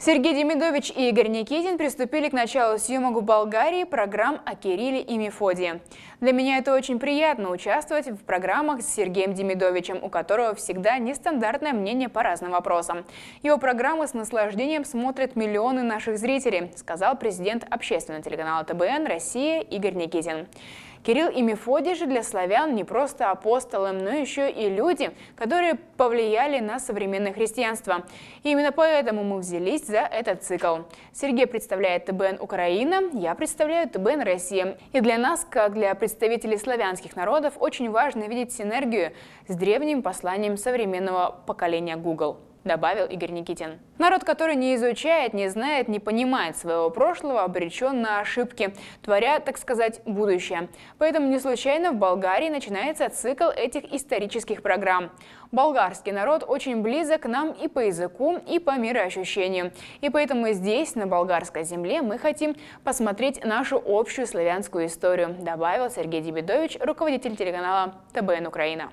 Сергей Демидович и Игорь Никитин приступили к началу съемок в Болгарии программ о Кирилле и Мефодии. Для меня это очень приятно участвовать в программах с Сергеем Демидовичем, у которого всегда нестандартное мнение по разным вопросам. Его программы с наслаждением смотрят миллионы наших зрителей, сказал президент общественного телеканала ТБН «Россия» Игорь Никитин. Кирилл и Мефодий же для славян не просто апостолы, но еще и люди, которые повлияли на современное христианство. И именно поэтому мы взялись за этот цикл. Сергей представляет ТБН Украина, я представляю ТБН Россия. И для нас, как для представителей славянских народов, очень важно видеть синергию с древним посланием современного поколения Google добавил Игорь Никитин. Народ, который не изучает, не знает, не понимает своего прошлого, обречен на ошибки, творя, так сказать, будущее. Поэтому не случайно в Болгарии начинается цикл этих исторических программ. Болгарский народ очень близок к нам и по языку, и по мироощущению. И поэтому здесь, на болгарской земле, мы хотим посмотреть нашу общую славянскую историю, добавил Сергей Дебедович, руководитель телеканала ТБН Украина.